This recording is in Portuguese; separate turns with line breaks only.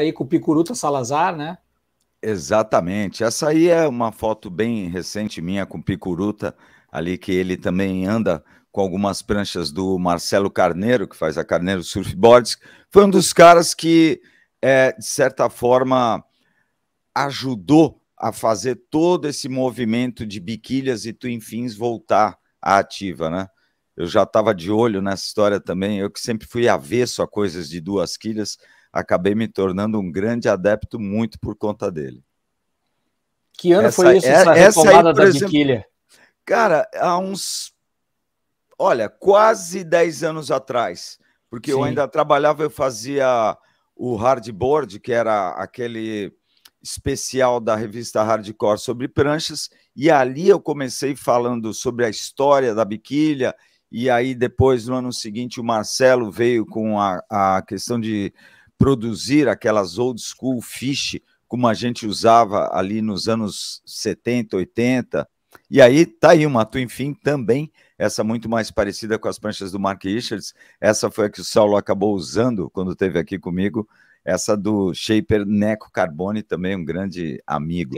aí com o Picuruta Salazar, né? Exatamente. Essa aí é uma foto bem recente minha com o Picuruta, ali que ele também anda com algumas pranchas do Marcelo Carneiro, que faz a Carneiro Surfboards. Foi um dos caras que, é, de certa forma, ajudou a fazer todo esse movimento de biquilhas e tu enfim voltar à ativa, né? Eu já estava de olho nessa história também, eu que sempre fui avesso a coisas de duas quilhas, acabei me tornando um grande adepto muito por conta dele. Que ano essa, foi isso, é, essa, essa retomada aí, da exemplo, Cara, há uns, olha, quase 10 anos atrás, porque Sim. eu ainda trabalhava, eu fazia o hardboard, que era aquele especial da revista Hardcore sobre pranchas, e ali eu comecei falando sobre a história da biquília, e aí depois, no ano seguinte, o Marcelo veio com a, a questão de produzir aquelas old school fish, como a gente usava ali nos anos 70, 80. E aí tá aí uma Twin Fin também, essa muito mais parecida com as pranchas do Mark Richards. Essa foi a que o Saulo acabou usando quando esteve aqui comigo. Essa do Shaper Neco Carbone, também um grande amigo.